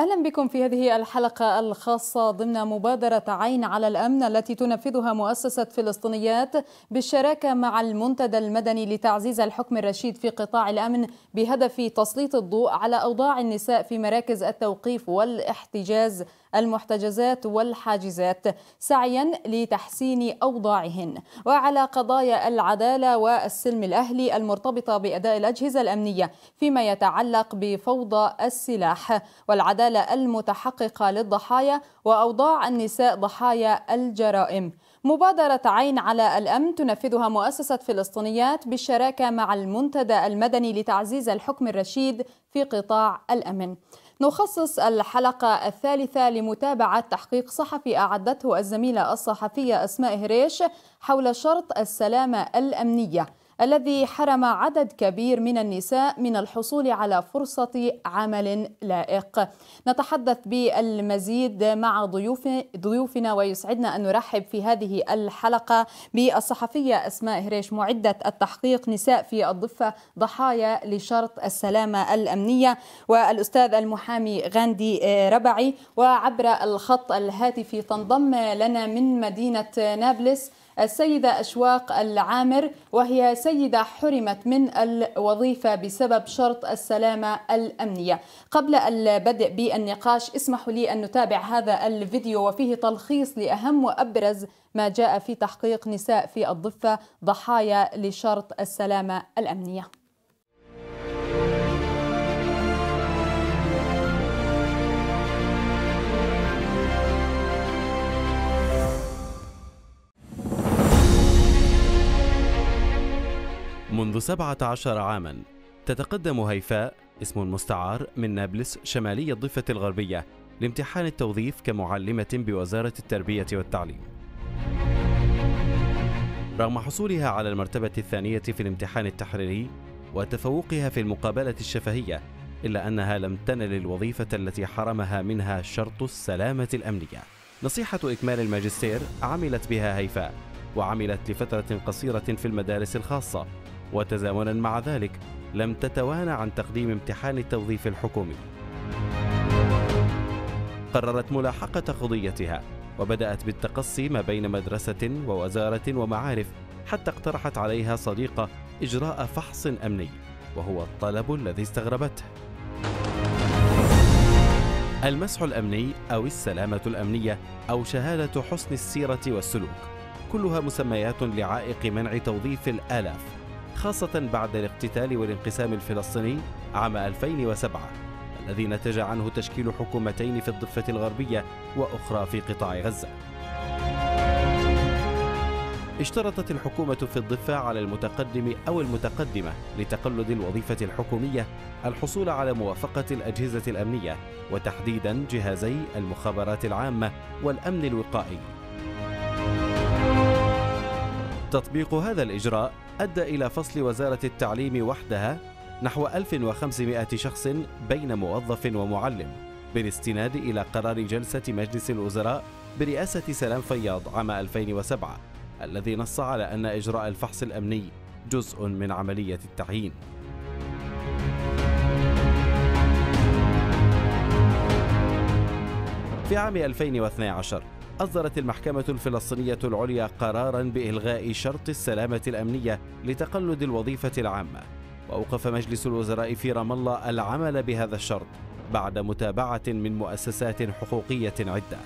أهلا بكم في هذه الحلقة الخاصة ضمن مبادرة عين على الأمن التي تنفذها مؤسسة فلسطينيات بالشراكة مع المنتدى المدني لتعزيز الحكم الرشيد في قطاع الأمن بهدف تسليط الضوء على أوضاع النساء في مراكز التوقيف والاحتجاز المحتجزات والحاجزات سعيا لتحسين أوضاعهن وعلى قضايا العدالة والسلم الأهلي المرتبطة بأداء الأجهزة الأمنية فيما يتعلق بفوضى السلاح والعدالة المتحققة للضحايا وأوضاع النساء ضحايا الجرائم مبادرة عين على الأمن تنفذها مؤسسة فلسطينيات بالشراكة مع المنتدى المدني لتعزيز الحكم الرشيد في قطاع الأمن نخصص الحلقة الثالثة لمتابعة تحقيق صحفي أعدته الزميلة الصحفية أسماء هريش حول شرط السلامة الأمنية الذي حرم عدد كبير من النساء من الحصول على فرصة عمل لائق نتحدث بالمزيد مع ضيوف ضيوفنا ويسعدنا أن نرحب في هذه الحلقة بالصحفية أسماء هريش معدة التحقيق نساء في الضفة ضحايا لشرط السلامة الأمنية والأستاذ المحامي غاندي آه، ربعي وعبر الخط الهاتفي تنضم لنا من مدينة نابلس السيدة أشواق العامر وهي سيدة حرمت من الوظيفة بسبب شرط السلامة الأمنية قبل البدء بالنقاش اسمحوا لي أن نتابع هذا الفيديو وفيه تلخيص لأهم وأبرز ما جاء في تحقيق نساء في الضفة ضحايا لشرط السلامة الأمنية منذ 17 عاما تتقدم هيفاء اسم مستعار من نابلس شمالي الضفة الغربية لامتحان التوظيف كمعلمة بوزارة التربية والتعليم رغم حصولها على المرتبة الثانية في الامتحان التحريري وتفوقها في المقابلة الشفهية إلا أنها لم تنل الوظيفة التي حرمها منها شرط السلامة الأمنية نصيحة إكمال الماجستير عملت بها هيفاء وعملت لفترة قصيرة في المدارس الخاصة وتزامنا مع ذلك لم تتوانى عن تقديم امتحان التوظيف الحكومي قررت ملاحقة قضيتها وبدأت بالتقصي ما بين مدرسة ووزارة ومعارف حتى اقترحت عليها صديقة إجراء فحص أمني وهو الطلب الذي استغربته المسح الأمني أو السلامة الأمنية أو شهادة حسن السيرة والسلوك كلها مسميات لعائق منع توظيف الآلاف خاصة بعد الاقتتال والانقسام الفلسطيني عام 2007 الذي نتج عنه تشكيل حكومتين في الضفة الغربية وأخرى في قطاع غزة اشترطت الحكومة في الضفة على المتقدم أو المتقدمة لتقلد الوظيفة الحكومية الحصول على موافقة الأجهزة الأمنية وتحديدا جهازي المخابرات العامة والأمن الوقائي تطبيق هذا الإجراء أدى إلى فصل وزارة التعليم وحدها نحو 1500 شخص بين موظف ومعلم بالاستناد إلى قرار جلسة مجلس الوزراء برئاسة سلام فياض عام 2007 الذي نص على أن إجراء الفحص الأمني جزء من عملية التعيين في عام 2012 أصدرت المحكمة الفلسطينية العليا قرارا بإلغاء شرط السلامة الأمنية لتقلد الوظيفة العامة وأوقف مجلس الوزراء في رام الله العمل بهذا الشرط بعد متابعة من مؤسسات حقوقية عدة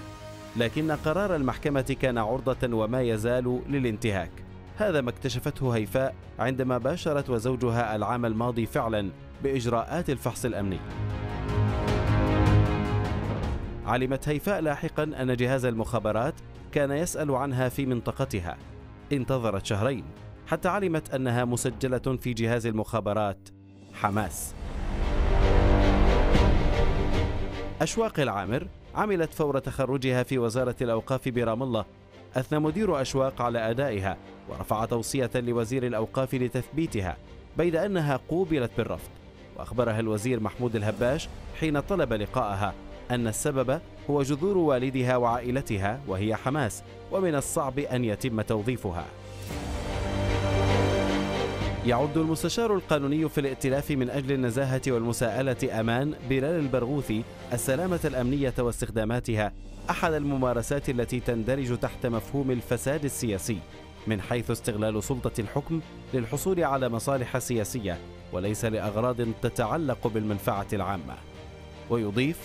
لكن قرار المحكمة كان عرضة وما يزال للانتهاك هذا ما اكتشفته هيفاء عندما باشرت وزوجها العام الماضي فعلا بإجراءات الفحص الأمني علمت هيفاء لاحقا أن جهاز المخابرات كان يسأل عنها في منطقتها انتظرت شهرين حتى علمت أنها مسجلة في جهاز المخابرات حماس أشواق العامر عملت فور تخرجها في وزارة الأوقاف برام الله أثنى مدير أشواق على أدائها ورفع توصية لوزير الأوقاف لتثبيتها بيد أنها قوبلت بالرفض وأخبرها الوزير محمود الهباش حين طلب لقاءها أن السبب هو جذور والدها وعائلتها وهي حماس ومن الصعب أن يتم توظيفها يعد المستشار القانوني في الائتلاف من أجل النزاهة والمساءلة أمان بلال البرغوثي السلامة الأمنية واستخداماتها أحد الممارسات التي تندرج تحت مفهوم الفساد السياسي من حيث استغلال سلطة الحكم للحصول على مصالح سياسية وليس لأغراض تتعلق بالمنفعة العامة ويضيف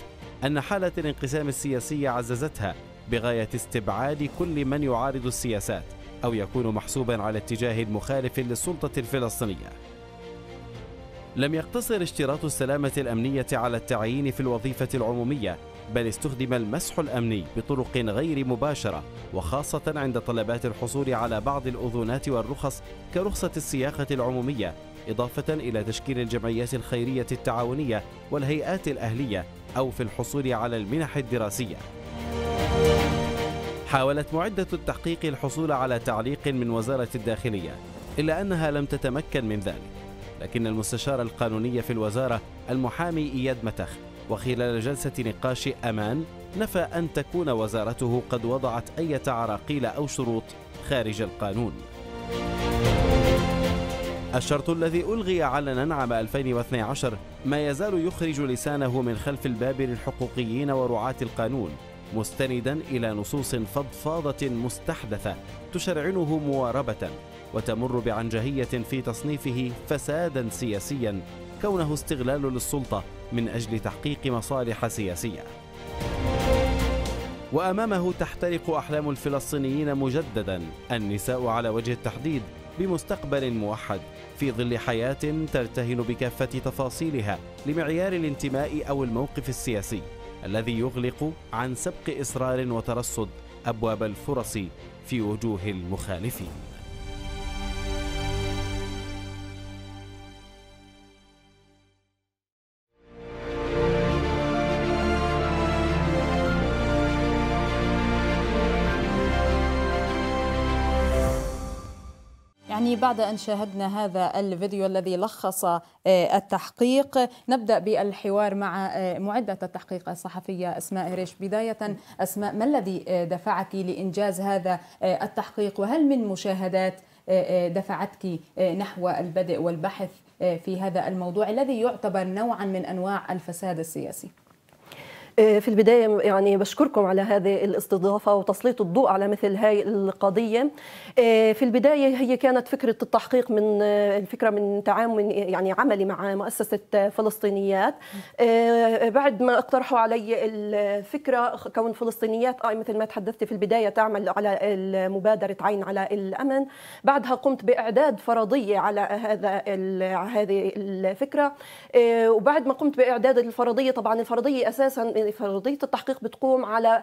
أن حالة الانقسام السياسي عززتها بغاية استبعاد كل من يعارض السياسات أو يكون محسوبا على اتجاه مخالف للسلطة الفلسطينية لم يقتصر اشتراط السلامة الأمنية على التعيين في الوظيفة العمومية بل استخدم المسح الأمني بطرق غير مباشرة وخاصة عند طلبات الحصول على بعض الأذونات والرخص كرخصة السياقة العمومية إضافة إلى تشكيل الجمعيات الخيرية التعاونية والهيئات الأهلية أو في الحصول على المنح الدراسية حاولت معدة التحقيق الحصول على تعليق من وزارة الداخلية إلا أنها لم تتمكن من ذلك لكن المستشار القانوني في الوزارة المحامي إياد متخ وخلال جلسة نقاش أمان نفى أن تكون وزارته قد وضعت أي عراقيل أو شروط خارج القانون الشرط الذي ألغي علنا عام 2012 ما يزال يخرج لسانه من خلف الباب للحقوقيين ورعاة القانون مستندا إلى نصوص فضفاضة مستحدثة تشرعنه مواربة وتمر بعنجهية في تصنيفه فسادا سياسيا كونه استغلال للسلطة من أجل تحقيق مصالح سياسية وأمامه تحترق أحلام الفلسطينيين مجددا النساء على وجه التحديد بمستقبل موحد في ظل حياة ترتهن بكافة تفاصيلها لمعيار الانتماء أو الموقف السياسي الذي يغلق عن سبق إصرار وترصد أبواب الفرص في وجوه المخالفين بعد أن شاهدنا هذا الفيديو الذي لخص آه، التحقيق نبدأ بالحوار مع آه، معدة التحقيق الصحفية أسماء هريش بداية أسماء ما الذي آه، دفعك لإنجاز هذا التحقيق وهل من مشاهدات دفعتك نحو البدء والبحث في هذا الموضوع الذي يعتبر نوعا من أنواع الفساد السياسي آه، في البدايه يعني بشكركم على هذه الاستضافه وتسليط الضوء على مثل هاي القضيه آه، في البدايه هي كانت فكره التحقيق من الفكره آه، من تعامل يعني عملي مع مؤسسه فلسطينيات بعد ما اقترحوا علي الفكره كون فلسطينيات اي مثل ما تحدثت في البدايه تعمل على مبادره عين على الامن بعدها قمت باعداد فرضيه على هذا هذه الفكره وبعد ما قمت باعداد الفرضيه طبعا الفرضيه اساسا فرضية التحقيق بتقوم على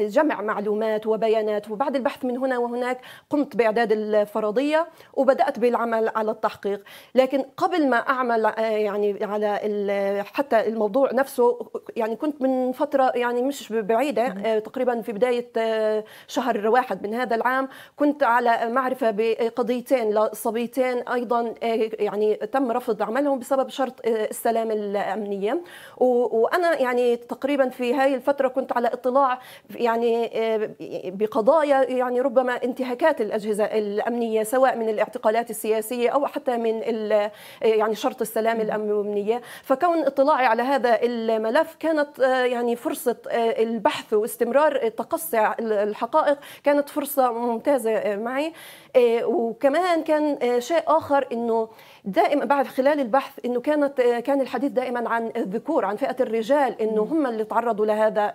جمع معلومات وبيانات وبعد البحث من هنا وهناك قمت بإعداد الفرضية وبدأت بالعمل على التحقيق لكن قبل ما أعمل يعني على حتى الموضوع نفسه يعني كنت من فترة يعني مش بعيدة آه، تقريبا في بداية آه، شهر واحد من هذا العام كنت على معرفة بقضيتين لصبيتين أيضا آه، يعني تم رفض عملهم بسبب شرط السلامة الأمنية وأنا يعني تقريبا تقريبا في هذه الفترة كنت على اطلاع يعني آه، بقضايا يعني ربما انتهاكات الأجهزة الأمنية سواء من الاعتقالات السياسية أو حتى من آه، يعني شرط السلام الأمنية فكون اطلاعي على هذا الملف كانت آه، يعني فرصة البحث واستمرار تقصي الحقائق كانت فرصة ممتازة معي وكمان كان شيء آخر أنه دائما بعد خلال البحث انه كانت كان الحديث دائما عن الذكور عن فئه الرجال انه هم اللي تعرضوا لهذا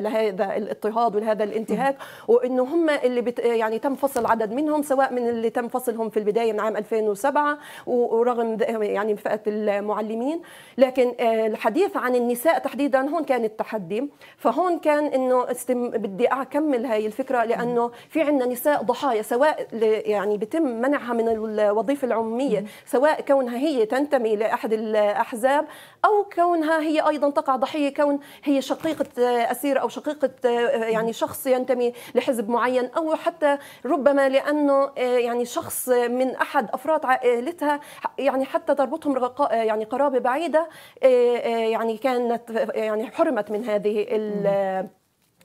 لهذا الاضطهاد ولهذا الانتهاك وانه هم اللي بت يعني تم فصل عدد منهم سواء من اللي تم فصلهم في البدايه من عام 2007 ورغم يعني فئه المعلمين لكن آه، الحديث عن النساء تحديدا هون كان التحدي فهون كان انه استم... بدي اكمل هاي الفكره لانه في عندنا نساء ضحايا سواء يعني بتم منعها من الوظيفه العموميه سواء سواء كونها هي تنتمي لأحد الأحزاب أو كونها هي أيضا تقع ضحية كون هي شقيقة أسير أو شقيقة آه، يعني شخص ينتمي لحزب معين أو حتى ربما لأنه آه، يعني شخص من أحد أفراد عائلتها يعني حتى تربطهم آه، يعني قرابة بعيدة يعني كانت يعني حرمت من هذه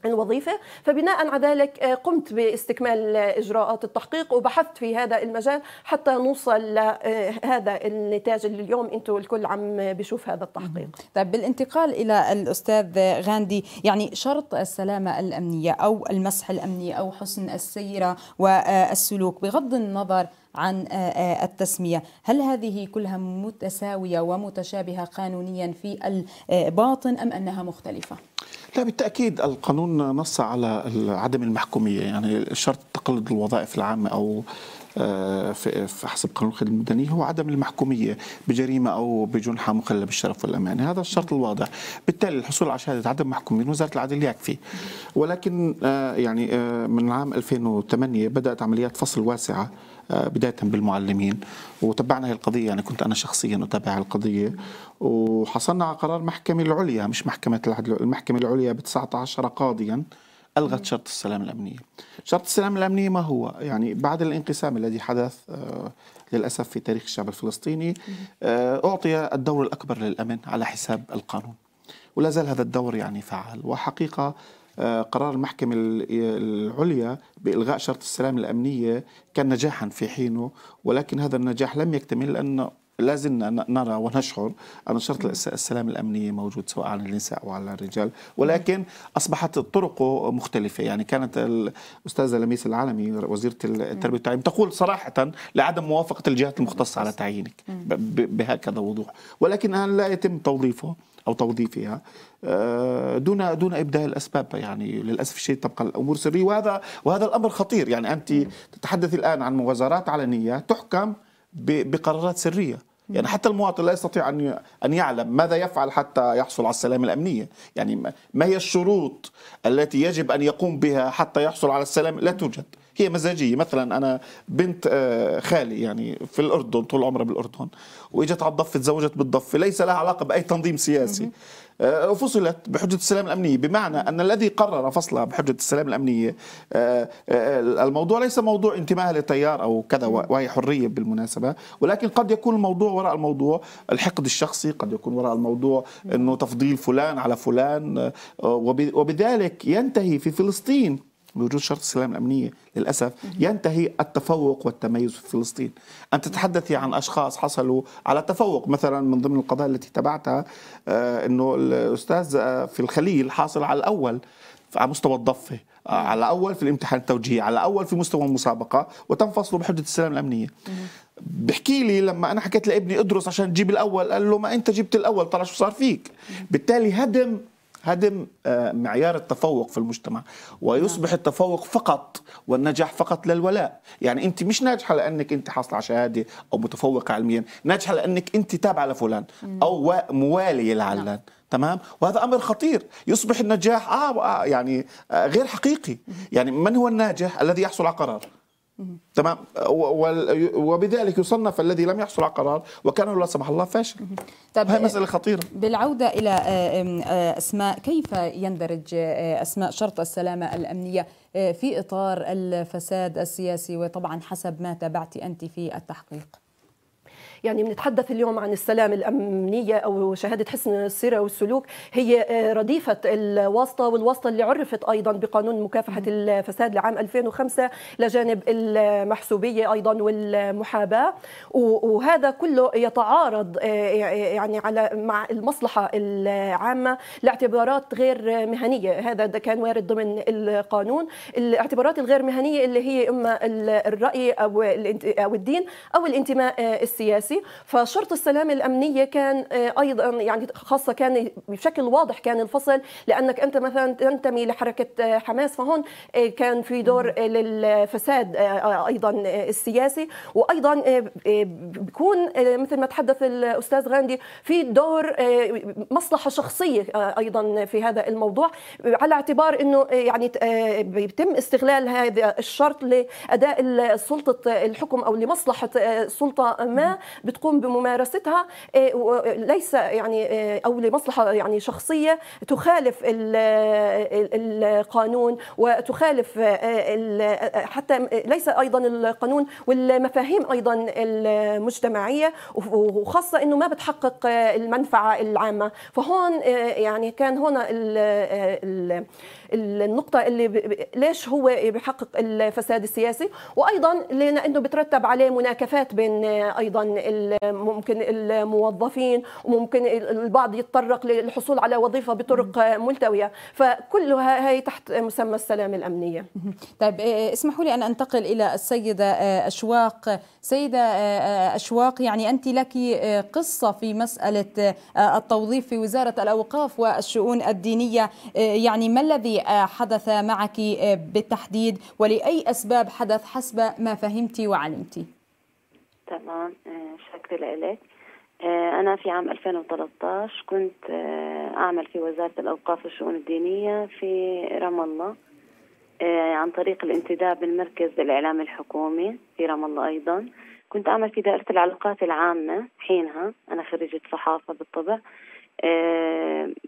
الوظيفه فبناء على ذلك آه، قمت باستكمال اجراءات التحقيق وبحثت في هذا المجال حتى نوصل لهذا آه، النتاج اللي اليوم انتم الكل عم بشوف هذا التحقيق طيب بالانتقال الى الاستاذ غاندي يعني شرط السلامه الامنيه او المسح الامني او حسن السيره والسلوك بغض النظر عن آه، آه، التسمية هل هذه كلها متساوية ومتشابهة قانونيا في الباطن آه، أم أنها مختلفة؟ لا بالتأكيد القانون نص على عدم المحكومية يعني شرط تقلد الوظائف العامة أو آه، في حسب قانون الخدمه المدنيه هو عدم المحكوميه بجريمه او بجنحه مخله بالشرف والأمانة هذا الشرط الواضح، بالتالي الحصول على شهاده عدم محكوميه من وزاره العدل يكفي. ولكن آه، يعني آه، من عام 2008 بدات عمليات فصل واسعه بدايه بالمعلمين وتبعنا هي القضيه يعني كنت انا شخصيا اتابع القضيه وحصلنا على قرار محكمه العليا مش محكمه العدل المحكمه العليا ب 19 قاضيا الغت شرط السلام الامنيه. شرط السلام الامنيه ما هو؟ يعني بعد الانقسام الذي حدث آه، للاسف في تاريخ الشعب الفلسطيني آه، اعطي الدور الاكبر للامن على حساب القانون. ولا زال هذا الدور يعني فعال وحقيقه آه، قرار المحكمة العليا بإلغاء شرط السلام الأمنية كان نجاحا في حينه ولكن هذا النجاح لم يكتمل لأنه لازم نرى ونشعر أن شرط السلام الأمنية موجود سواء على النساء أو على الرجال ولكن أصبحت طرقه مختلفة يعني كانت الأستاذة لميس العالمي وزيرة التربية والتعليم تقول صراحة لعدم موافقة الجهات المختصة على تعيينك بهكذا وضوح ولكن الآن لا يتم توظيفه أو توظيفها آه، دون دون ابداء الاسباب يعني للاسف الشيء تبقى الامور سريه وهذا وهذا الامر خطير يعني انت تتحدث الان عن وزارات علنيه تحكم بقرارات سريه يعني حتى المواطن لا يستطيع ان ان يعلم ماذا يفعل حتى يحصل على السلامة الامنيه، يعني ما هي الشروط التي يجب ان يقوم بها حتى يحصل على السلام؟ لا توجد. هي مزاجيه مثلا انا بنت آه، خالي يعني في الاردن طول عمرها بالاردن واجت على الضفه تزوجت بالضفه ليس لها علاقه باي تنظيم سياسي آه، فصلت بحجة السلام الأمنية بمعنى أن الذي قرر فصلها بحجة السلام الأمنية آه، الموضوع ليس موضوع انتمائها لتيار أو كذا وهي حرية بالمناسبة ولكن قد يكون الموضوع وراء الموضوع الحقد الشخصي قد يكون وراء الموضوع أنه تفضيل فلان على فلان وبذلك ينتهي في فلسطين بوجود شرط السلام الأمنية للأسف ينتهي التفوق والتميز في فلسطين أن تتحدثي عن أشخاص حصلوا على تفوق مثلا من ضمن القضايا التي تبعتها آه، أنه الأستاذ آه، في الخليل حاصل على الأول على مستوى الضفة آه، على أول في الامتحان التوجيهي على أول في مستوى المسابقة وتم فصله بحجة السلام الأمنية بحكي لي لما أنا حكيت لابني ادرس عشان تجيب الأول قال له ما أنت جبت الأول طلع شو صار فيك بالتالي هدم هدم آه، معيار التفوق في المجتمع ويصبح نعم. التفوق فقط والنجاح فقط للولاء يعني انت مش ناجحه لانك انت حاصله على شهاده او متفوقه علميا ناجحه لانك انت تابعه لفلان او مواليه لعلان نعم. تمام وهذا امر خطير يصبح النجاح آه, آه، يعني آه، غير حقيقي يعني من هو الناجح الذي يحصل على قرار تمام وبذلك يصنف الذي لم يحصل على قرار وكان لا سمح الله فاشل طيب هذه مسألة خطيرة بالعودة إلى آه، آه، أسماء كيف يندرج آه، أسماء شرط السلامة الأمنية في إطار الفساد السياسي وطبعا حسب ما تابعت أنت في التحقيق يعني بنتحدث اليوم عن السلام الأمنية أو شهادة حسن السيرة والسلوك هي آه، رديفة الواسطة والواسطة اللي عرفت أيضا بقانون مكافحة الفساد لعام 2005 لجانب المحسوبية أيضا والمحاباة وهذا كله يتعارض آه، يعني على مع المصلحة العامة لاعتبارات غير مهنية هذا كان وارد ضمن القانون الاعتبارات الغير مهنية اللي هي إما الرأي أو الدين أو الانتماء آه، السياسي الرئيسي فشرط السلام الامنيه كان آه، ايضا يعني خاصه كان بشكل واضح كان الفصل لانك انت مثلا تنتمي لحركه آه، حماس فهون آه، كان في دور للفساد ايضا السياسي وايضا بيكون مثل ما تحدث الاستاذ غاندي في دور مصلحه شخصيه ايضا في هذا الموضوع على اعتبار انه يعني بيتم استغلال هذا الشرط لاداء سلطه الحكم او لمصلحه سلطه ما بتقوم بممارستها آه، آه، ليس يعني آه، او لمصلحه يعني شخصيه تخالف القانون وتخالف حتى ليس ايضا القانون والمفاهيم ايضا المجتمعيه وخاصه انه ما بتحقق المنفعه العامه فهون يعني كان هنا النقطة اللي ليش هو بحقق الفساد السياسي وأيضا لأنه بترتب عليه مناكفات بين أيضا ممكن الموظفين وممكن البعض يتطرق للحصول على وظيفه بطرق ملتويه فكلها هي تحت مسمى السلام الامنيه طيب آه، اسمحوا لي ان انتقل الى السيده آه، اشواق سيده آه، اشواق يعني انت لك قصه في مساله التوظيف في وزاره الاوقاف والشؤون الدينيه يعني ما الذي حدث معك بالتحديد ولاي اسباب حدث حسب ما فهمتي وعلمتي تمام آه، شكرا لك آه، أنا في عام 2013 كنت آه، أعمل في وزارة الأوقاف والشؤون الدينية في رام الله عن طريق الانتداب من مركز الإعلام الحكومي في رام الله أيضا كنت أعمل في دائرة العلاقات العامة حينها أنا خريجة صحافة بالطبع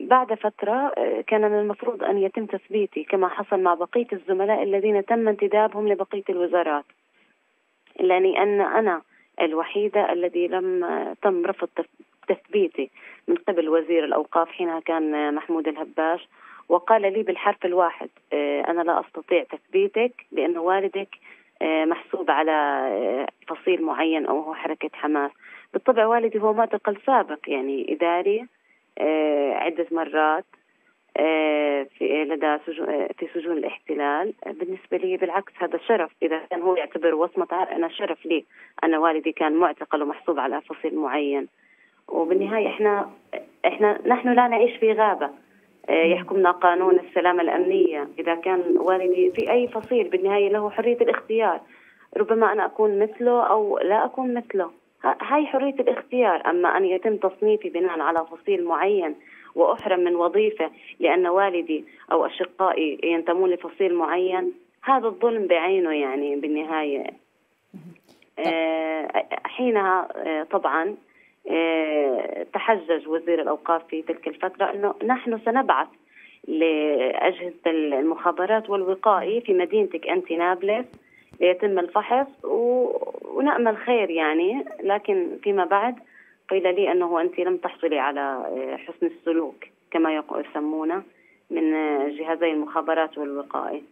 بعد فترة كان من المفروض أن يتم تثبيتي كما حصل مع بقية الزملاء الذين تم انتدابهم لبقية الوزارات إلا أن أنا الوحيدة الذي لم تم رفض تثبيتي من قبل وزير الأوقاف حينها كان محمود الهباش وقال لي بالحرف الواحد آه، أنا لا أستطيع تثبيتك لأن والدك آه، محسوب على آه، فصيل معين أو هو حركة حماس بالطبع والدي هو معتقل سابق يعني إداري عدة مرات آه، في لدى سجون آه، في سجون الاحتلال آه، بالنسبة لي بالعكس هذا شرف إذا كان هو يعتبر وصمة عار أنا شرف لي أنا والدي كان معتقل ومحسوب على فصيل معين وبالنهاية إحنا إحنا نحن لا نعيش في غابة يحكمنا قانون السلامة الأمنية إذا كان والدي في أي فصيل بالنهاية له حرية الاختيار ربما أنا أكون مثله أو لا أكون مثله هاي حرية الاختيار أما أن يتم تصنيفي بناء على فصيل معين وأحرم من وظيفة لأن والدي أو أشقائي ينتمون لفصيل معين هذا الظلم بعينه يعني بالنهاية آه، حينها آه، طبعا آه، تحجج وزير الأوقاف في تلك الفترة أنه نحن سنبعث لأجهزة المخابرات والوقائي في مدينتك أنت نابلس ليتم الفحص ونأمل خير يعني لكن فيما بعد قيل لي أنه أنت لم تحصلي على آه، حسن السلوك كما يسمونه من آه، جهازي المخابرات والوقائي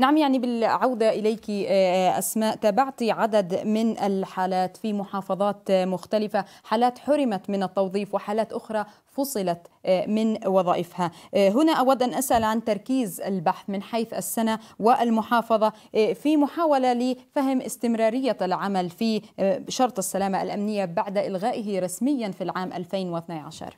نعم يعني بالعودة إليك آه، آه، أسماء تابعت عدد من الحالات في محافظات مختلفة حالات حرمت من التوظيف وحالات أخرى فصلت آه، من وظائفها هنا أود أن أسأل عن تركيز البحث من حيث السنة والمحافظة في محاولة لفهم استمرارية العمل في شرط السلامة الأمنية بعد إلغائه رسميا في العام 2012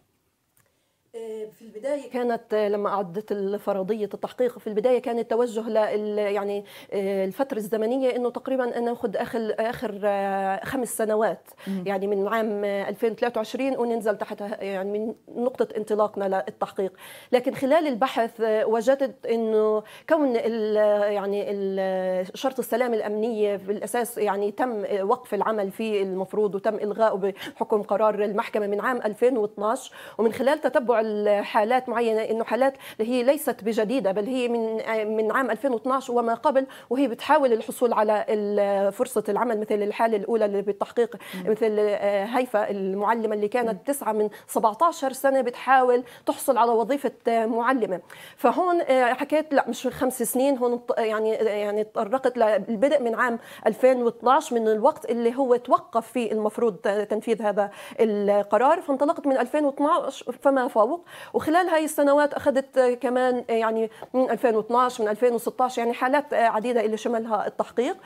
في البدايه كانت آه، لما اعدت فرضيه التحقيق في البدايه كان التوجه ل يعني آه، الفتره الزمنيه انه تقريبا ناخذ اخر اخر آه، خمس سنوات يعني من عام 2023 وننزل تحت يعني من نقطه انطلاقنا للتحقيق لكن خلال البحث وجدت انه كون الـ يعني الـ شرط السلام الامنيه بالاساس يعني تم وقف العمل فيه المفروض وتم الغائه بحكم قرار المحكمه من عام 2012 ومن خلال تتبع الحالات حالات معينه انه حالات هي ليست بجديده بل هي من من عام 2012 وما قبل وهي بتحاول الحصول على فرصه العمل مثل الحاله الاولى اللي بالتحقيق مثل آه، هيفا المعلمه اللي كانت تسعه من 17 سنه بتحاول تحصل على وظيفه آه، معلمه فهون آه، حكيت لا مش خمس سنين هون يعني يعني تطرقت للبدء من عام 2012 من الوقت اللي هو توقف فيه المفروض تنفيذ هذا القرار فانطلقت من 2012 فما فوق وخلال هاي السنوات اخذت كمان يعني من 2012 من 2016 يعني حالات عديده اللي شملها التحقيق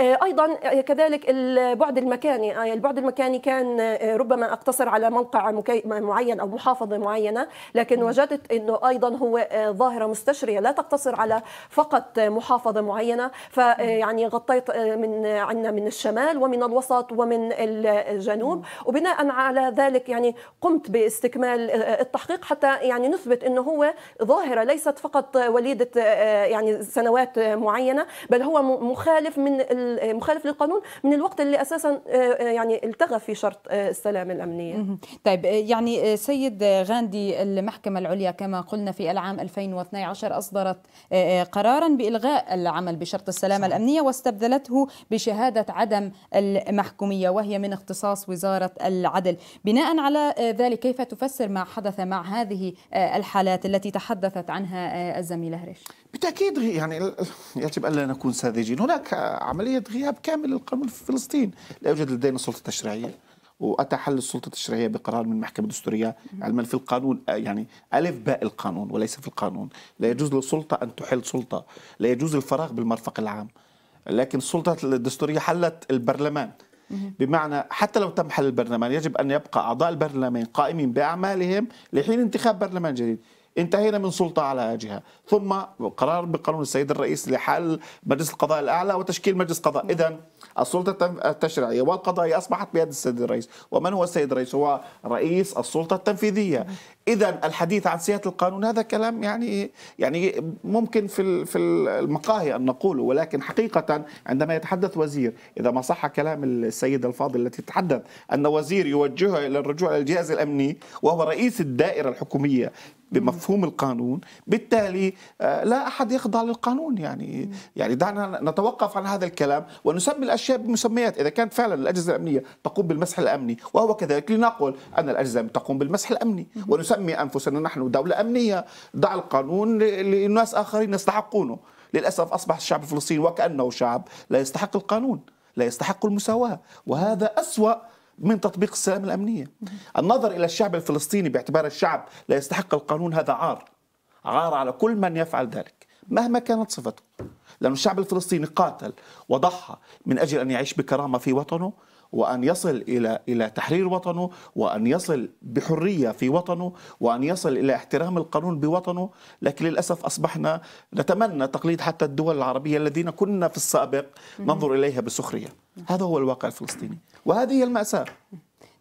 آه، ايضا آه، كذلك البعد المكاني آه، يعني البعد المكاني كان ربما اقتصر على موقع معين او محافظه معينه لكن وجدت انه ايضا هو ظاهره مستشريه لا تقتصر على فقط محافظه معينه فيعني غطيت من عندنا من الشمال ومن الوسط ومن الجنوب وبناء على ذلك يعني قمت باستكمال التحقيق التحقيق حتى يعني نثبت انه هو ظاهره ليست فقط وليده آه، آه، يعني سنوات معينه بل هو مخالف من مخالف للقانون من الوقت اللي اساسا آه، يعني التغى في شرط السلام الامنيه. طيب يعني سيد غاندي المحكمه العليا كما قلنا في العام 2012 اصدرت قرارا بإلغاء العمل بشرط السلامة الأمنية واستبدلته بشهادة عدم المحكومية وهي من اختصاص وزارة العدل بناء على ذلك كيف تفسر ما حدث مع هذه آه، الحالات التي تحدثت عنها آه، الزميله هريش بالتاكيد يعني يجب الا نكون ساذجين هناك عمليه غياب كامل للقانون في فلسطين لا يوجد لدينا سلطه تشريعيه واتى حل السلطه التشريعيه بقرار من المحكمه الدستوريه علما في القانون آه، يعني الف باء القانون وليس في القانون لا يجوز للسلطه ان تحل سلطه لا يجوز الفراغ بالمرفق العام لكن السلطه الدستوريه حلت البرلمان بمعنى حتى لو تم حل البرلمان يجب أن يبقى أعضاء البرلمان قائمين بأعمالهم لحين انتخاب برلمان جديد انتهينا من سلطة على جهة ثم قرار بقانون السيد الرئيس لحل مجلس القضاء الأعلى وتشكيل مجلس قضاء إذن السلطة التشريعية والقضائية أصبحت بيد السيد الرئيس ومن هو السيد الرئيس هو رئيس السلطة التنفيذية إذا الحديث عن سيادة القانون هذا كلام يعني يعني ممكن في في المقاهي أن نقوله ولكن حقيقة عندما يتحدث وزير إذا ما صح كلام السيد الفاضل التي تحدث أن وزير يوجهه إلى الرجوع إلى الجهاز الأمني وهو رئيس الدائرة الحكومية بمفهوم القانون بالتالي آه، لا أحد يخضع للقانون يعني يعني دعنا نتوقف عن هذا الكلام ونسمي الاشياء بمسميات اذا كانت فعلا الاجهزه الامنيه تقوم بالمسح الامني وهو كذلك لنقل ان الاجهزه تقوم بالمسح الامني ونسمي انفسنا نحن دوله امنيه ضع القانون لناس اخرين يستحقونه للاسف اصبح الشعب الفلسطيني وكانه شعب لا يستحق القانون لا يستحق المساواه وهذا اسوا من تطبيق السلام الامنيه النظر الى الشعب الفلسطيني باعتبار الشعب لا يستحق القانون هذا عار عار على كل من يفعل ذلك مهما كانت صفته لأن الشعب الفلسطيني قاتل وضحى من أجل أن يعيش بكرامة في وطنه وأن يصل إلى إلى تحرير وطنه وأن يصل بحرية في وطنه وأن يصل إلى احترام القانون بوطنه لكن للأسف أصبحنا نتمنى تقليد حتى الدول العربية الذين كنا في السابق ننظر إليها بسخرية هذا هو الواقع الفلسطيني وهذه هي المأساة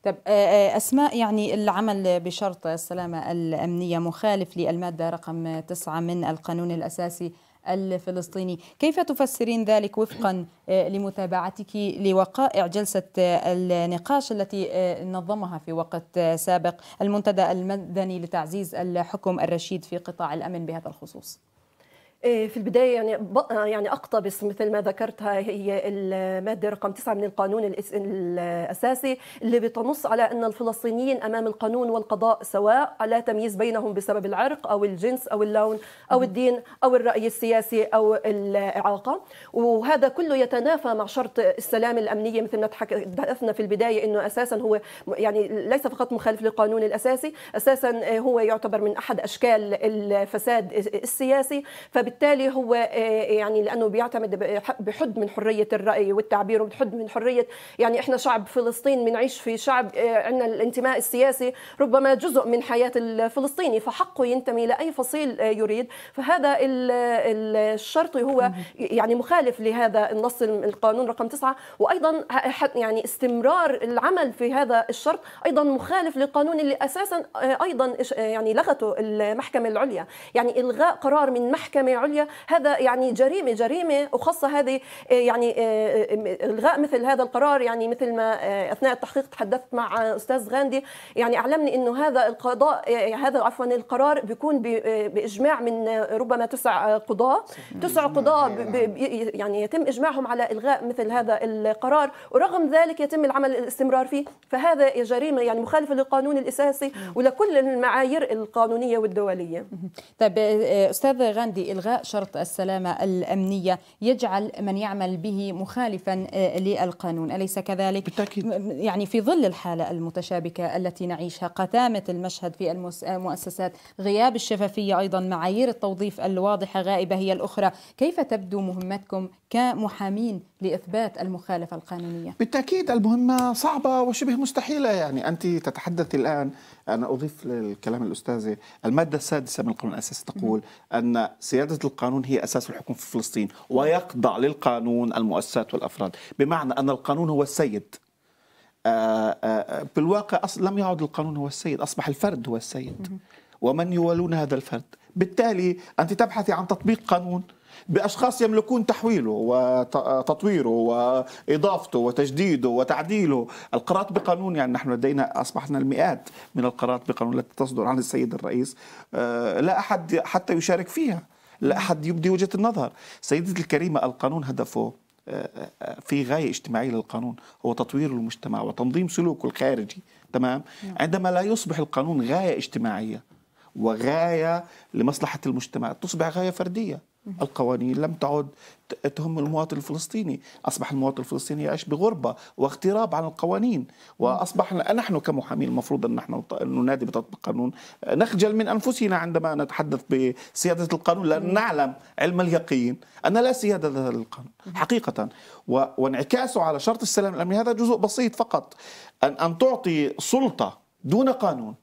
طب آه، آه، أسماء يعني العمل بشرط السلامة الأمنية مخالف للمادة رقم 9 من القانون الأساسي الفلسطيني كيف تفسرين ذلك وفقا آه، لمتابعتك لوقائع جلسة آه، النقاش التي آه، نظمها في وقت سابق المنتدى المدني لتعزيز الحكم الرشيد في قطاع الأمن بهذا الخصوص إيه، في البدايه يعني آه، يعني اقتبس مثل ما ذكرتها هي الماده رقم تسعة من القانون الاساسي اللي بتنص على ان الفلسطينيين امام القانون والقضاء سواء لا تمييز بينهم بسبب العرق او الجنس او اللون او الدين او الراي السياسي او الاعاقه وهذا كله يتنافى مع شرط السلام الامنيه مثل ما تحدثنا في البدايه انه اساسا هو يعني ليس فقط مخالف للقانون الاساسي اساسا هو يعتبر من احد اشكال الفساد السياسي فبالتالي فبالتالي هو آه، آه، يعني لانه بيعتمد آه، بحد من حريه الراي والتعبير وبحد من حريه يعني احنا شعب فلسطين بنعيش في شعب عندنا الانتماء السياسي ربما جزء من حياه الفلسطيني فحقه ينتمي لاي فصيل يريد فهذا الشرط هو يعني مخالف لهذا النص القانون رقم تسعة وايضا يعني استمرار العمل في هذا الشرط ايضا مخالف للقانون اللي اساسا ايضا يعني لغته المحكمه العليا يعني الغاء قرار من محكمه عليا هذا يعني جريمه جريمه وخاصه هذه آه، يعني آه، آه، الغاء مثل هذا القرار يعني مثل ما اثناء التحقيق تحدثت مع استاذ غاندي يعني اعلمني انه هذا القضاء يعني هذا عفوا القرار بيكون باجماع من ربما تسع قضاه تسع قضاه يعني يتم اجماعهم على الغاء مثل هذا القرار ورغم ذلك يتم العمل الاستمرار فيه فهذا جريمه يعني مخالفه للقانون الاساسي ولكل المعايير القانونيه والدوليه طيب استاذ غاندي الغاء شرط السلامة الأمنية يجعل من يعمل به مخالفا آه، للقانون أليس كذلك؟ بالتأكيد. يعني في ظل الحالة المتشابكة التي نعيشها قتامة المشهد في المؤسسات آه، غياب الشفافية أيضا معايير التوظيف الواضحة غائبة هي الأخرى كيف تبدو مهمتكم كمحامين لإثبات المخالفة القانونية بالتأكيد المهمة صعبة وشبه مستحيلة يعني أنت تتحدث الآن أنا أضيف للكلام الأستاذة المادة السادسة من القانون الأساسي تقول أن سيادة القانون هي أساس الحكم في فلسطين ويخضع للقانون المؤسسات والأفراد بمعنى أن القانون هو السيد آه، آه، آه، بالواقع لم يعد القانون هو السيد أصبح الفرد هو السيد ومن يولون هذا الفرد بالتالي أنت تبحثي عن تطبيق قانون باشخاص يملكون تحويله وتطويره واضافته وتجديده وتعديله، القرارات بقانون يعني نحن لدينا اصبحنا المئات من القرارات بقانون التي تصدر عن السيد الرئيس آه، لا احد حتى يشارك فيها، لا احد يبدي وجهه النظر، سيدتي الكريمه القانون هدفه آه، آه، في غاية اجتماعية للقانون هو تطوير المجتمع وتنظيم سلوكه الخارجي تمام نعم. عندما لا يصبح القانون غاية اجتماعية وغاية لمصلحة المجتمع تصبح غاية فردية القوانين لم تعد تهم المواطن الفلسطيني أصبح المواطن الفلسطيني يعيش بغربة واغتراب عن القوانين وأصبحنا نحن كمحامين المفروض أن نحن ننادي بتطبيق القانون نخجل من أنفسنا عندما نتحدث بسيادة القانون لأن نعلم علم اليقين أن لا سيادة للقانون حقيقة وانعكاسه على شرط السلام الأمني هذا جزء بسيط فقط أن, أن تعطي سلطة دون قانون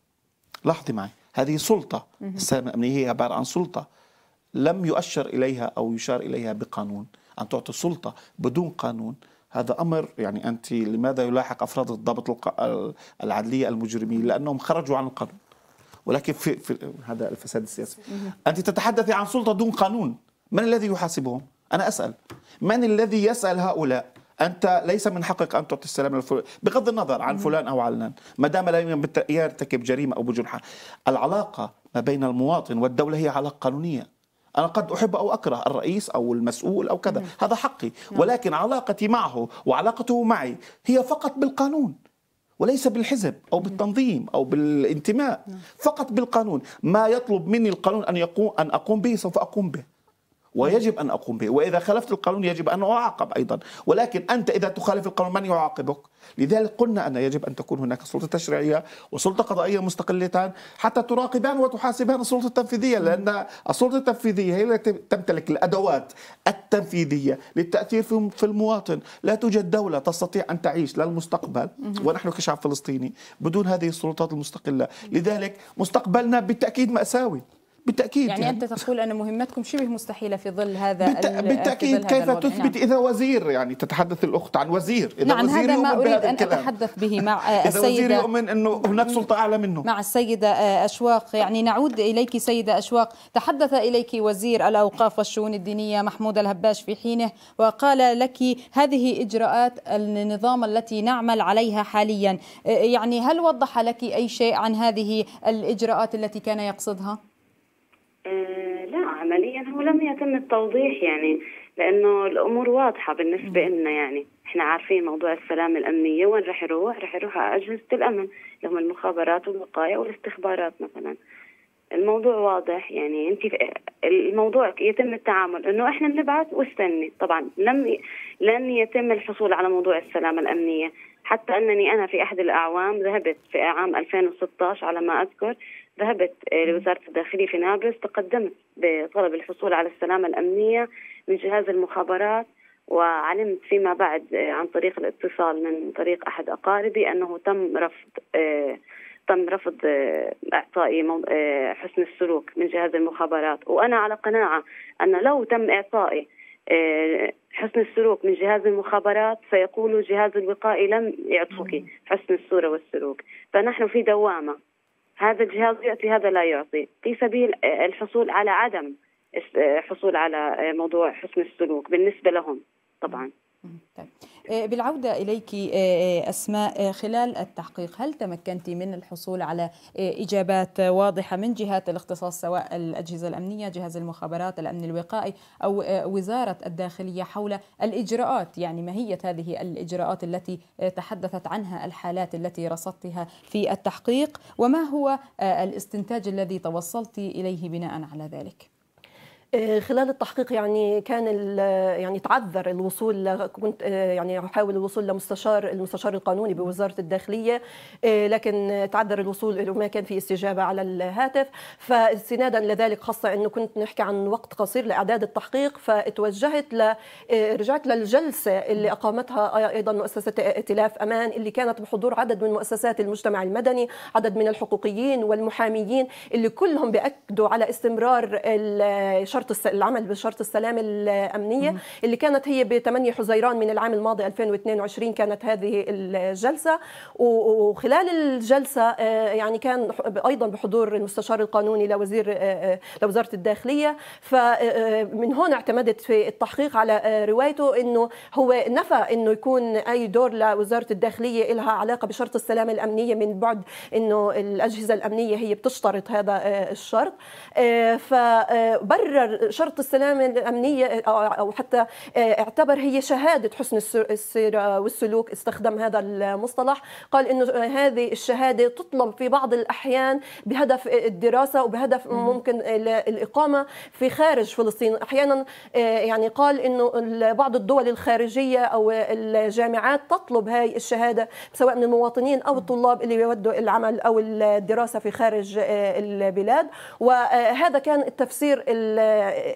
لاحظي معي هذه سلطة السلام الأمني هي عبارة عن سلطة لم يؤشر إليها أو يشار إليها بقانون أن تعطي سلطة بدون قانون هذا أمر يعني أنت لماذا يلاحق أفراد الضبط العدلية المجرمين لأنهم خرجوا عن القانون ولكن في, في هذا الفساد السياسي أنت تتحدثي عن سلطة دون قانون من الذي يحاسبهم؟ أنا أسأل من الذي يسأل هؤلاء انت ليس من حقك ان تعطي السلام للفلان بغض النظر عن فلان او علان ما دام لم يرتكب جريمه او بجرحه العلاقه ما بين المواطن والدوله هي علاقه قانونيه أنا قد أحب أو أكره الرئيس أو المسؤول أو كذا نعم. هذا حقي نعم. ولكن علاقتي معه وعلاقته معي هي فقط بالقانون وليس بالحزب او بالتنظيم او بالانتماء نعم. فقط بالقانون ما يطلب مني القانون ان يقوم ان اقوم به سوف اقوم به ويجب أن أقوم به وإذا خالفت القانون يجب أن أعاقب أيضا ولكن أنت إذا تخالف القانون من يعاقبك لذلك قلنا أن يجب أن تكون هناك سلطة تشريعية وسلطة قضائية مستقلتان حتى تراقبان وتحاسبان السلطة التنفيذية لأن السلطة التنفيذية هي التي تمتلك الأدوات التنفيذية للتأثير في المواطن لا توجد دولة تستطيع أن تعيش للمستقبل ونحن كشعب فلسطيني بدون هذه السلطات المستقلة لذلك مستقبلنا بالتأكيد مأساوي بالتاكيد يعني, يعني انت تقول ان مهمتكم شبه مستحيله في ظل هذا بالت... بالتاكيد ظل كيف هذا تثبت نعم. اذا وزير يعني تتحدث الاخت عن وزير اذا نعم وزير هذا ما اريد ان اتحدث به مع السيده اذا وزير يؤمن انه هناك سلطه اعلى منه مع السيده آه، اشواق يعني نعود اليك سيده اشواق تحدث اليك وزير الاوقاف والشؤون الدينيه محمود الهباش في حينه وقال لك هذه اجراءات النظام التي نعمل عليها حاليا آه، يعني هل وضح لك اي شيء عن هذه الاجراءات التي كان يقصدها آه، لا عمليا هو لم يتم التوضيح يعني لانه الامور واضحه بالنسبه لنا يعني احنا عارفين موضوع السلامه الامنيه وين رح يروح رح يروح على اجهزه الامن اللي هم المخابرات والوقايه والاستخبارات مثلا الموضوع واضح يعني انت الموضوع يتم التعامل انه احنا بنبعث واستني طبعا لم لن يتم الحصول على موضوع السلامه الامنيه حتى انني انا في احد الاعوام ذهبت في عام 2016 على ما اذكر ذهبت آه، لوزارة الداخلية في نابلس تقدمت بطلب الحصول على السلامة الأمنية من جهاز المخابرات وعلمت فيما بعد آه، عن طريق الاتصال من طريق أحد أقاربي أنه تم رفض آه، تم رفض إعطائي حسن السلوك من جهاز المخابرات وأنا على قناعة أن لو تم إعطائي حسن السلوك من جهاز المخابرات سيقول جهاز الوقائي لم يعطوك حسن الصورة والسلوك فنحن في دوامة هذا الجهاز يعطي هذا لا يعطي في سبيل آه، الحصول على عدم آه، حصول على آه، موضوع حسن السلوك بالنسبة لهم طبعا آه، بالعودة إليك آه، آه، أسماء خلال التحقيق هل تمكنت من الحصول على إجابات واضحة من جهات الاختصاص سواء الأجهزة الأمنية جهاز المخابرات الأمن الوقائي أو وزارة الداخلية حول الإجراءات يعني ماهية هذه الإجراءات التي تحدثت عنها الحالات التي رصدتها في التحقيق وما هو الاستنتاج الذي توصلت إليه بناء على ذلك؟ آه، خلال التحقيق يعني كان آه، يعني تعذر الوصول كنت آه، يعني احاول الوصول لمستشار المستشار القانوني بوزاره الداخليه لكن تعذر الوصول وما ما كان في استجابه على الهاتف فاستنادا لذلك خاصه انه كنت نحكي عن وقت قصير لاعداد التحقيق فتوجهت ل رجعت للجلسه اللي اقامتها ايضا مؤسسه ائتلاف امان اللي كانت بحضور عدد من مؤسسات المجتمع المدني عدد من الحقوقيين والمحاميين اللي كلهم باكدوا على استمرار شرط العمل بشرط السلام الامنيه اللي كانت هي ب 8 حزيران من العام الماضي 2022 كانت هذه الجلسه وخلال الجلسه آه، يعني كان ايضا بحضور المستشار القانوني لوزير آه، آه، لوزاره الداخليه فمن هون اعتمدت في التحقيق على روايته انه هو نفى انه يكون اي دور لوزاره الداخليه لها علاقه بشرط السلامه الامنيه من بعد انه الاجهزه الامنيه هي بتشترط هذا الشرط فبرر اعتبر شرط السلامه الامنيه او حتى آه، اعتبر هي شهاده حسن السيره والسلوك استخدم هذا المصطلح قال انه هذه الشهاده تطلب في بعض الاحيان بهدف الدراسه وبهدف ممكن الاقامه في خارج فلسطين احيانا آه، يعني قال انه بعض الدول الخارجيه او الجامعات تطلب هاي الشهاده سواء من المواطنين او الطلاب اللي يودوا العمل او الدراسه في خارج آه، البلاد وهذا كان التفسير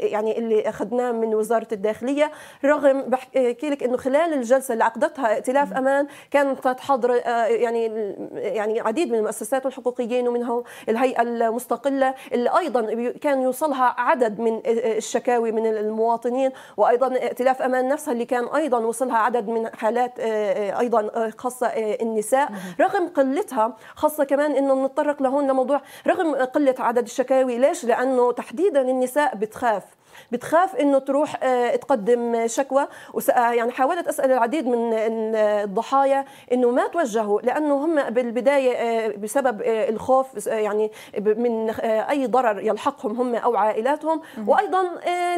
يعني اللي اخذناه من وزاره الداخليه رغم بحكي لك انه خلال الجلسه اللي عقدتها ائتلاف امان كانت تحضر آه، يعني يعني عديد من المؤسسات والحقوقيين ومنهم الهيئه المستقله اللي ايضا كان يوصلها عدد من آه، آه، الشكاوي من المواطنين وايضا ائتلاف امان نفسها اللي كان ايضا وصلها عدد من حالات ايضا خاصه النساء رغم قلتها خاصه كمان انه بنتطرق لهون لموضوع رغم قله عدد الشكاوي ليش لانه تحديدا النساء trêve. بتخاف انه تروح آه، تقدم شكوى آه، يعني حاولت اسال العديد من الضحايا انه ما توجهوا لانه هم بالبدايه آه، بسبب الخوف يعني من اي ضرر يلحقهم هم او عائلاتهم وايضا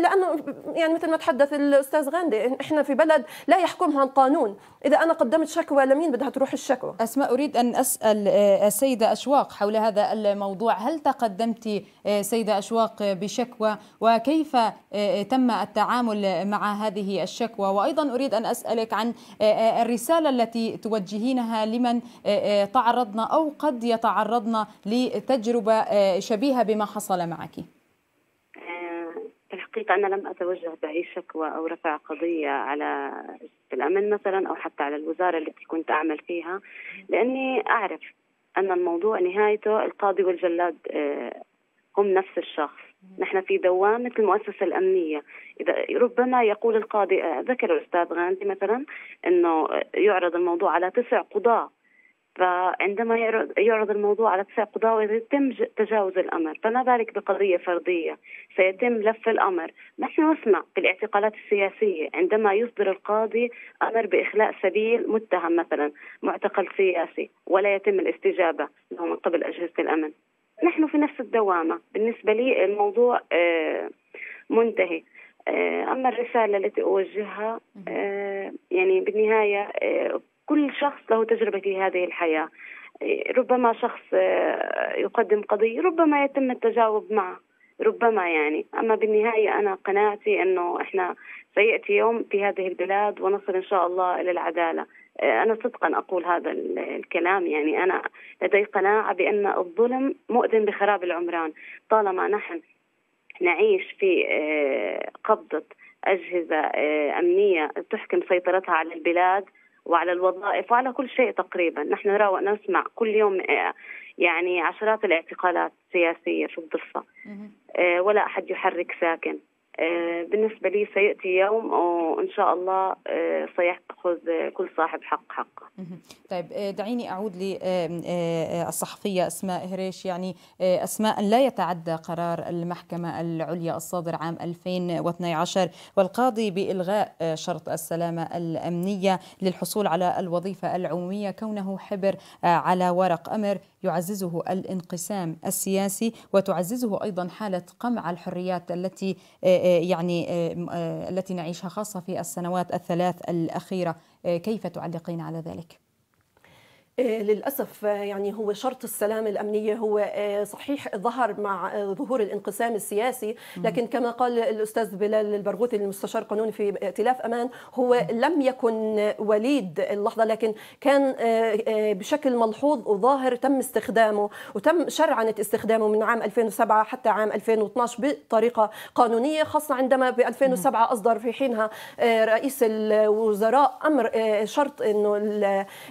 لانه يعني مثل ما تحدث الاستاذ غاندي احنا في بلد لا يحكمها القانون اذا انا قدمت شكوى لمين بدها تروح الشكوى اسماء اريد ان اسال السيده اشواق حول هذا الموضوع هل تقدمت سيده اشواق بشكوى وكيف آه، آه، تم التعامل مع هذه الشكوى وأيضا أريد أن أسألك عن آه، الرسالة التي توجهينها لمن تعرضنا أو قد يتعرضنا لتجربة شبيهة بما حصل معك الحقيقة أنا لم أتوجه بأي شكوى أو رفع قضية على الأمن مثلا أو حتى على الوزارة التي كنت أعمل فيها لأني أعرف أن الموضوع نهايته القاضي والجلاد هم نفس الشخص نحن في دوامة المؤسسة الأمنية إذا ربما يقول القاضي آه، ذكر الأستاذ غاندي مثلا أنه آه، يعرض الموضوع على تسع قضاة فعندما يعرض الموضوع على تسع قضاة ويتم تجاوز الأمر فما بالك بقضية فردية سيتم لف الأمر نحن نسمع بالاعتقالات السياسية عندما يصدر القاضي أمر بإخلاء سبيل متهم مثلا معتقل سياسي ولا يتم الاستجابة له من قبل أجهزة الأمن نحن في نفس الدوامة بالنسبة لي الموضوع آه، منتهي آه، أما الرسالة التي أوجهها آه، يعني بالنهاية كل شخص له تجربة في هذه الحياة ربما شخص يقدم قضية ربما يتم التجاوب معه ربما يعني أما بالنهاية أنا قناعتي أنه إحنا سيأتي يوم في هذه البلاد ونصل إن شاء الله إلى العدالة آه، أنا صدقا أقول هذا الكلام يعني أنا لدي قناعة بأن الظلم مؤذن بخراب العمران طالما نحن نعيش في آه، قبضة أجهزة آه، أمنية تحكم سيطرتها على البلاد وعلى الوظائف وعلى كل شيء تقريبا نحن نرى ونسمع كل يوم يعني عشرات الاعتقالات السياسية في الضفة ولا أحد يحرك ساكن آه، بالنسبة لي سيأتي يوم وإن شاء الله آه، سيأخذ كل صاحب حق حقه طيب آه، دعيني أعود للصحفية أسماء هريش يعني أسماء لا يتعدى قرار المحكمة العليا الصادر عام 2012 والقاضي بإلغاء شرط السلامة الأمنية للحصول على الوظيفة العمومية كونه حبر على ورق أمر يعززه الانقسام السياسي وتعززه أيضا حالة قمع الحريات التي آه، آه، يعني آه، التي نعيشها خاصة في السنوات الثلاث الأخيرة كيف تعلقين على ذلك؟ آه، للأسف آه، يعني هو شرط السلام الأمنية هو آه، صحيح ظهر مع ظهور الانقسام السياسي لكن كما قال الأستاذ بلال البرغوثي المستشار قانوني في ائتلاف أمان هو لم يكن وليد اللحظة لكن كان بشكل ملحوظ وظاهر تم استخدامه وتم شرعنة استخدامه من عام 2007 حتى عام 2012 بطريقة قانونية خاصة عندما ب 2007 أصدر في حينها رئيس الوزراء أمر شرط أنه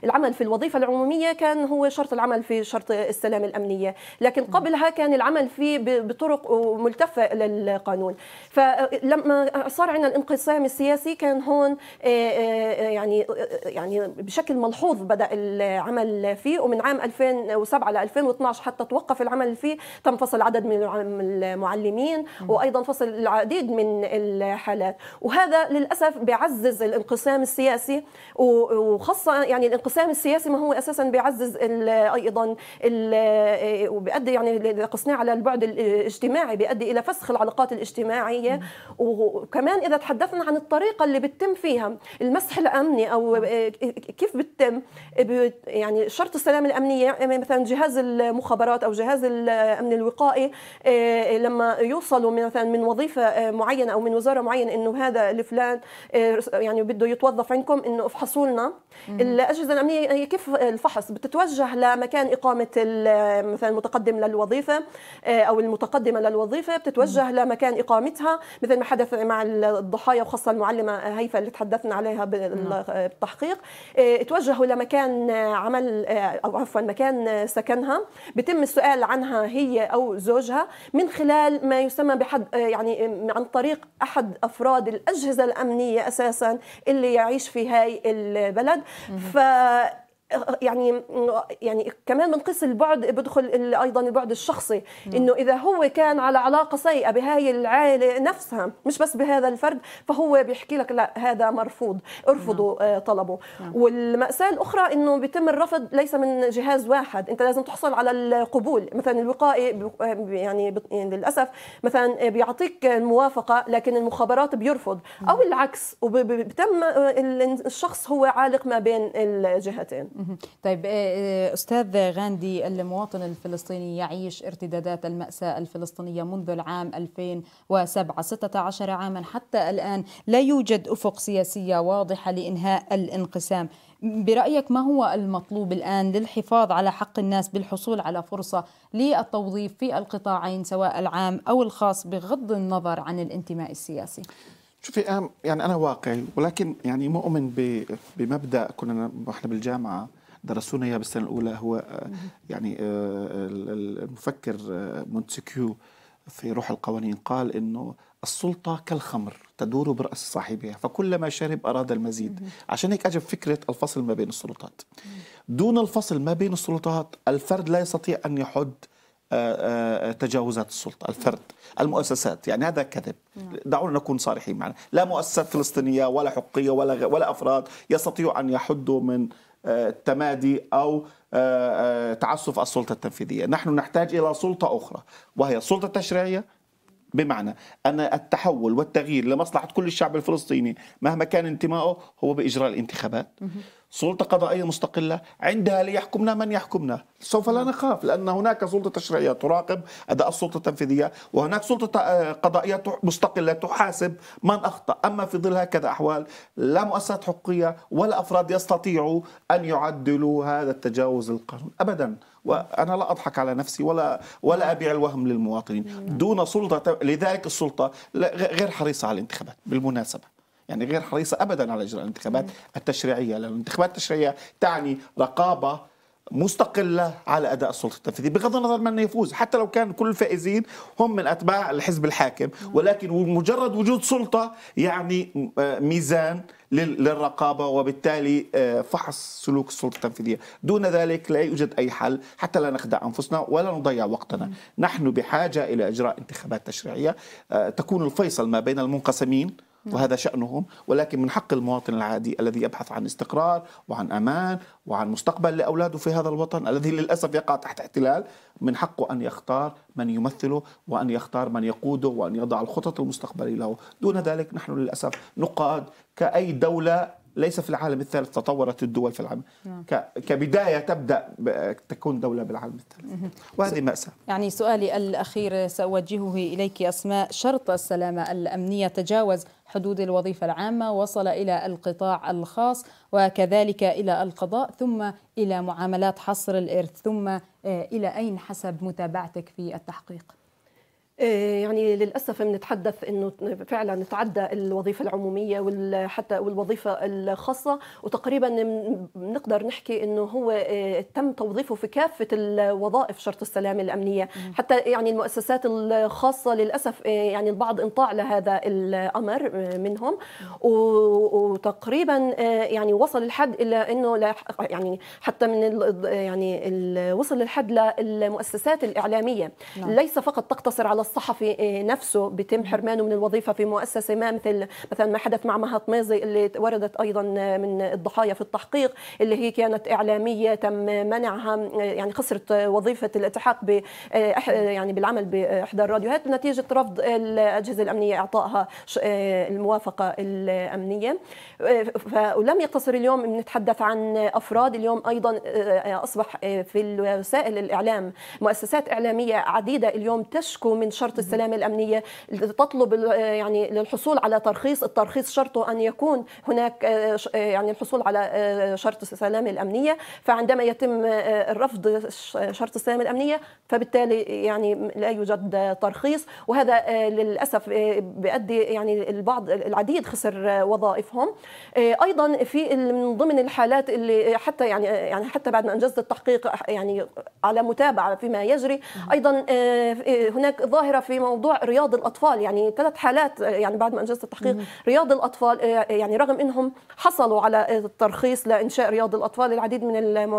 العمل في الوظيفة العمومية العموميه كان هو شرط العمل في شرط السلامه الامنيه لكن قبلها كان العمل فيه بطرق ملتفه للقانون فلما صار عندنا الانقسام السياسي كان هون آه، آه، آه، يعني يعني بشكل ملحوظ بدا العمل فيه ومن عام 2007 ل 2012 حتى توقف العمل فيه تم فصل عدد من المعلمين وايضا فصل العديد من الحالات وهذا للاسف بيعزز الانقسام السياسي وخاصه يعني الانقسام السياسي ما هو اساسا بيعزز ايضا آه، وبيؤدي يعني اذا قسناه على البعد الاجتماعي بيؤدي الى فسخ العلاقات الاجتماعيه وكمان اذا تحدثنا عن الطريقه اللي بتتم فيها المسح الامني او آه، كيف بتتم يعني شرط السلامه الامنيه آه، مثلا جهاز المخابرات او جهاز الامن الوقائي لما يوصلوا مثلا من وظيفه معينه او من وزاره معينه انه هذا الفلان يعني بده يتوظف عندكم انه افحصوا لنا الاجهزه الامنيه كيف الفحص بتتوجه لمكان إقامة مثلا المتقدم للوظيفة آه، أو المتقدمة للوظيفة بتتوجه لمكان إقامتها مثل ما حدث مع الضحايا وخاصة المعلمة هيفا اللي تحدثنا عليها بالتحقيق نعم. آه، توجهوا لمكان عمل آه، أو عفوا مكان سكنها بتم السؤال عنها هي أو زوجها من خلال ما يسمى بحد يعني عن طريق أحد أفراد الأجهزة الأمنية أساسا اللي يعيش في هاي البلد ف يعني يعني كمان من قص البعد بدخل ايضا البعد الشخصي انه اذا هو كان على علاقه سيئه بهاي العائله نفسها مش بس بهذا الفرد فهو بيحكي لك لا هذا مرفوض ارفضوا نعم. آه، طلبه نعم. والماساه الاخرى انه بيتم الرفض ليس من جهاز واحد انت لازم تحصل على القبول مثلا الوقائي يعني, يعني للاسف مثلا بيعطيك الموافقه لكن المخابرات بيرفض نعم. او العكس وبتم آه، الشخص هو عالق ما بين الجهتين طيب آه، آه، استاذ غاندي المواطن الفلسطيني يعيش ارتدادات المأساة الفلسطينية منذ العام 2007 16 عاما حتى الآن لا يوجد أفق سياسية واضحة لإنهاء الانقسام برأيك ما هو المطلوب الآن للحفاظ على حق الناس بالحصول على فرصة للتوظيف في القطاعين سواء العام أو الخاص بغض النظر عن الانتماء السياسي؟ شوفي يعني انا واقعي ولكن يعني مؤمن بمبدا كنا احنا بالجامعه درسونا اياه بالسنه الاولى هو آه، يعني آه، المفكر آه، مونتسكيو في روح القوانين قال انه السلطه كالخمر تدور براس صاحبها فكلما شرب اراد المزيد عشان هيك اجب فكره الفصل ما بين السلطات دون الفصل ما بين السلطات الفرد لا يستطيع ان يحد آه، آه، تجاوزات السلطه الفرد المؤسسات يعني هذا كذب نعم. دعونا نكون صريحين معنا لا مؤسسات فلسطينيه ولا حقوقيه ولا ولا افراد يستطيعوا ان يحدوا من آه، التمادي او تعسف السلطه التنفيذيه، نحن نحتاج الى سلطه اخرى وهي السلطه التشريعيه بمعنى ان التحول والتغيير لمصلحه كل الشعب الفلسطيني مهما كان انتمائه هو باجراء الانتخابات سلطة قضائية مستقلة عندها ليحكمنا من يحكمنا سوف لا نخاف لأن هناك سلطة تشريعية تراقب أداء السلطة التنفيذية وهناك سلطة آه، قضائية مستقلة تحاسب من أخطأ أما في ظل هكذا أحوال لا مؤسسات حقوقية ولا أفراد يستطيعوا أن يعدلوا هذا التجاوز القانون أبداً وانا لا اضحك على نفسي ولا ولا ابيع الوهم للمواطنين نعم. دون سلطه لذلك السلطه غير حريصه على الانتخابات بالمناسبه يعني غير حريصة أبدا على إجراء الانتخابات التشريعية لأن الانتخابات التشريعية تعني رقابة مستقلة على أداء السلطة التنفيذية بغض النظر من يفوز حتى لو كان كل الفائزين هم من أتباع الحزب الحاكم ولكن مجرد وجود سلطة يعني آه، ميزان للرقابة وبالتالي آه، فحص سلوك السلطة التنفيذية دون ذلك لا يوجد أي حل حتى لا نخدع أنفسنا ولا نضيع وقتنا نحن بحاجة إلى إجراء انتخابات تشريعية آه، تكون الفيصل ما بين المنقسمين نعم. وهذا شأنهم ولكن من حق المواطن العادي الذي يبحث عن استقرار وعن أمان وعن مستقبل لأولاده في هذا الوطن الذي للأسف يقع تحت احتلال من حقه أن يختار من يمثله وأن يختار من يقوده وأن يضع الخطط المستقبلية له دون ذلك نحن للأسف نقاد كأي دولة ليس في العالم الثالث تطورت الدول في العالم نعم. كبدايه تبدا تكون دوله بالعالم الثالث وهذه ماساه يعني سؤالي الاخير ساوجهه اليك اسماء شرط السلامه الامنيه تجاوز حدود الوظيفة العامة وصل إلى القطاع الخاص وكذلك إلى القضاء ثم إلى معاملات حصر الإرث ثم آه، إلى أين حسب متابعتك في التحقيق؟ آه، يعني للاسف بنتحدث انه فعلا تعدى الوظيفه العموميه وحتى والوظيفه الخاصه وتقريبا بنقدر نحكي انه هو آه، تم توظيفه في كافه الوظائف شرط السلامه الامنيه حتى يعني المؤسسات الخاصه للاسف آه، يعني البعض انطاع لهذا الامر منهم وتقريبا يعني وصل الحد الى انه يعني حتى من يعني وصل الحد للمؤسسات الاعلاميه نعم. ليس فقط تقتصر على الصحفي آه، نفسه بيتم حرمانه من الوظيفه في مؤسسه ما مثل مثلا ما حدث مع مها طميزي اللي وردت ايضا من الضحايا في التحقيق اللي هي كانت اعلاميه تم منعها آه، يعني خسرت وظيفه الالتحاق ب آه، يعني بالعمل باحدى الراديوهات نتيجه رفض الاجهزه الامنيه اعطائها الموافقه الامنيه ولم يقتصر اليوم نتحدث عن افراد اليوم ايضا اصبح في وسائل الاعلام مؤسسات اعلاميه عديده اليوم تشكو من شرط السلامه الامنيه تطلب يعني للحصول على ترخيص الترخيص شرطه ان يكون هناك آه، آه، يعني الحصول على آه، شرط السلامه الامنيه فعندما يتم رفض شرط السلامه الامنيه فبالتالي يعني لا يوجد ترخيص وهذا للاسف بيؤدي يعني البعض العديد خسر وظائفهم ايضا في من ضمن الحالات اللي حتى يعني يعني حتى بعد ما انجزت التحقيق يعني على متابعه فيما يجري ايضا هناك ظاهر القاهره في موضوع رياض الاطفال يعني ثلاث حالات يعني بعد ما انجزت التحقيق رياض الاطفال آه، آه، يعني رغم انهم حصلوا على آه، الترخيص لانشاء رياض الاطفال العديد من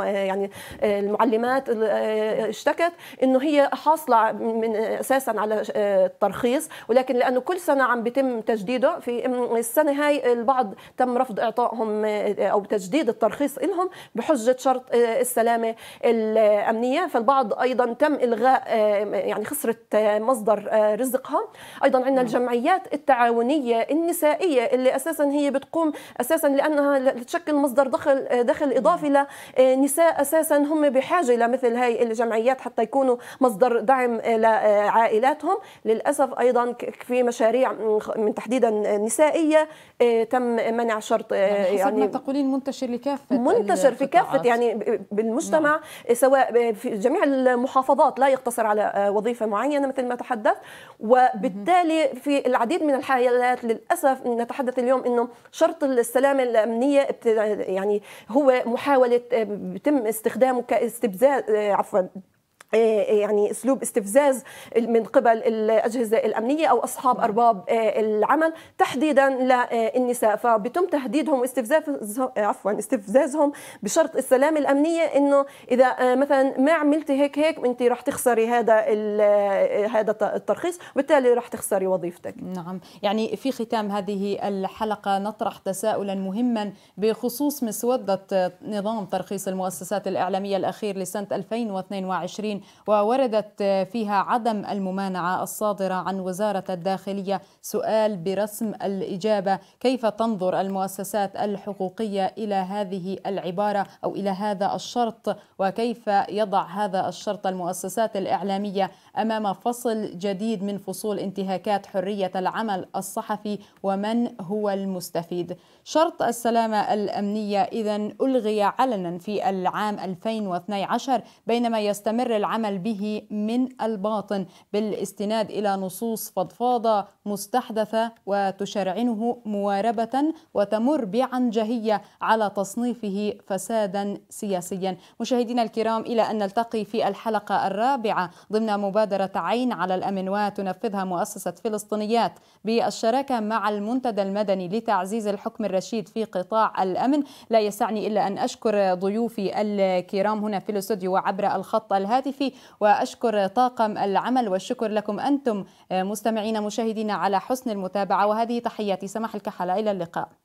يعني المعلمات اشتكت انه هي حاصله من اساسا على الترخيص ولكن لانه كل سنه عم بيتم تجديده في السنه هاي البعض تم رفض اعطائهم او تجديد الترخيص لهم بحجه شرط السلامه الامنيه فالبعض ايضا تم الغاء يعني خسرت مصدر آه، رزقها ايضا عندنا نعم. الجمعيات التعاونيه النسائيه اللي اساسا هي بتقوم اساسا لانها تشكل مصدر دخل آه، دخل اضافي نعم. لنساء آه، اساسا هم بحاجه لمثل هاي الجمعيات حتى يكونوا مصدر دعم لعائلاتهم للاسف ايضا في مشاريع من تحديدا نسائيه تم منع شرط يعني, يعني ما تقولين منتشر لكافه منتشر في كافه يعني بالمجتمع نعم. سواء في جميع المحافظات لا يقتصر على وظيفه معينه مثل ما تحدث وبالتالي في العديد من الحالات للاسف نتحدث اليوم انه شرط السلامه الامنيه يعني هو محاوله آه، بتم استخدامه كاستبزاز آه، عفوا آه، آه، يعني اسلوب استفزاز من قبل الاجهزه الامنيه او اصحاب ارباب آه، العمل تحديدا للنساء فبتم تهديدهم واستفزازهم عفوا استفزازهم بشرط السلامه الامنيه انه اذا مثلا ما عملتي هيك هيك انت رح تخسري هذا هذا الترخيص وبالتالي رح تخسري وظيفتك نعم يعني في ختام هذه الحلقه نطرح تساؤلا مهما بخصوص مسوده نظام ترخيص المؤسسات الاعلاميه الاخير لسنه 2022 ووردت فيها عدم الممانعة الصادرة عن وزارة الداخلية سؤال برسم الإجابة كيف تنظر المؤسسات الحقوقية إلى هذه العبارة أو إلى هذا الشرط وكيف يضع هذا الشرط المؤسسات الإعلامية أمام فصل جديد من فصول انتهاكات حرية العمل الصحفي ومن هو المستفيد شرط السلامة الأمنية إذا ألغي علنا في العام 2012 بينما يستمر العمل به من الباطن بالاستناد إلى نصوص فضفاضة مستحدثة وتشرعنه مواربة وتمر بعنجهية على تصنيفه فسادا سياسيا مشاهدينا الكرام إلى أن نلتقي في الحلقة الرابعة ضمن مبادرة عين على الأمن وتنفذها مؤسسة فلسطينيات بالشراكة مع المنتدى المدني لتعزيز الحكم الرشيد في قطاع الأمن لا يسعني إلا أن أشكر ضيوفي الكرام هنا في الاستوديو وعبر الخط الهاتفي الحنيفي وأشكر طاقم العمل والشكر لكم أنتم آه، مستمعين مشاهدين على حسن المتابعة وهذه تحياتي سماح الكحلة إلى اللقاء